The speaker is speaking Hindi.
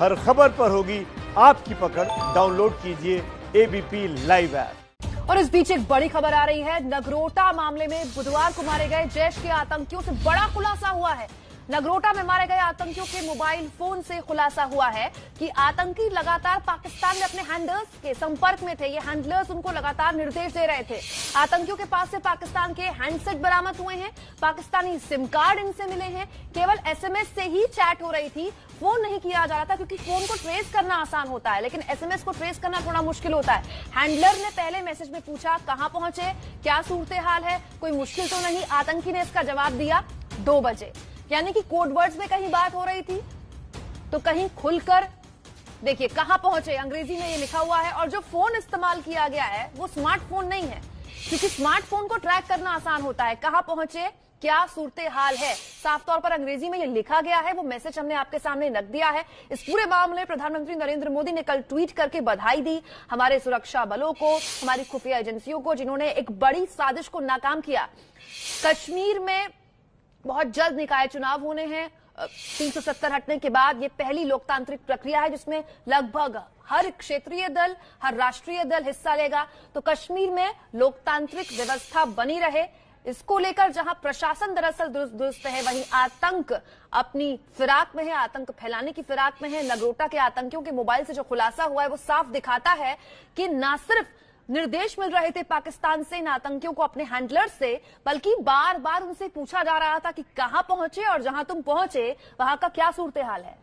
हर खबर पर होगी आपकी पकड़ डाउनलोड कीजिए एबीपी लाइव ऐप और इस बीच एक बड़ी खबर आ रही है नगरोटा मामले में बुधवार को मारे गए जैश के आतंकियों से बड़ा खुलासा हुआ है नगरोटा में मारे गए आतंकियों के मोबाइल फोन से खुलासा हुआ है कि आतंकी लगातार पाकिस्तान में अपने हैंडलर्स के संपर्क में थे ये हैंडलर्स उनको लगातार निर्देश दे रहे थे आतंकियों के पास से पाकिस्तान के हैंडसेट बरामद हुए हैं पाकिस्तानी सिम कार्ड इनसे मिले हैं केवल एसएमएस से ही चैट हो रही थी फोन नहीं किया जा रहा था क्योंकि फोन को ट्रेस करना आसान होता है लेकिन एसएमएस को ट्रेस करना थोड़ा मुश्किल होता है हैंडलर ने पहले मैसेज में पूछा कहां पहुंचे क्या सूरत हाल है कोई मुश्किल तो नहीं आतंकी ने इसका जवाब दिया दो बजे यानी कि कोडवर्ड्स में कहीं बात हो रही थी तो कहीं खुलकर देखिए कहां पहुंचे अंग्रेजी में ये लिखा हुआ है और जो फोन इस्तेमाल किया गया है वो स्मार्टफोन नहीं है क्योंकि स्मार्टफोन को ट्रैक करना आसान होता है कहां पहुंचे क्या सूरत हाल है साफ तौर पर अंग्रेजी में ये लिखा गया है वो मैसेज हमने आपके सामने रख दिया है इस पूरे मामले में प्रधानमंत्री नरेंद्र मोदी ने कल ट्वीट करके बधाई दी हमारे सुरक्षा बलों को हमारी खुफिया एजेंसियों को जिन्होंने एक बड़ी साजिश को नाकाम किया कश्मीर में बहुत जल्द निकाय चुनाव होने हैं 370 हटने के बाद ये पहली लोकतांत्रिक प्रक्रिया है जिसमें लगभग हर क्षेत्रीय दल हर राष्ट्रीय दल हिस्सा लेगा तो कश्मीर में लोकतांत्रिक व्यवस्था बनी रहे इसको लेकर जहां प्रशासन दरअसल दुरुस्त दुरुस्त है वहीं आतंक अपनी फिराक में है आतंक फैलाने की फिराक में है नगरोटा के आतंकियों के मोबाइल से जो खुलासा हुआ है वो साफ दिखाता है कि ना सिर्फ निर्देश मिल रहे थे पाकिस्तान से इन आतंकियों को अपने हैंडलर से बल्कि बार बार उनसे पूछा जा रहा था कि कहां पहुंचे और जहां तुम पहुंचे वहां का क्या सूरत हाल है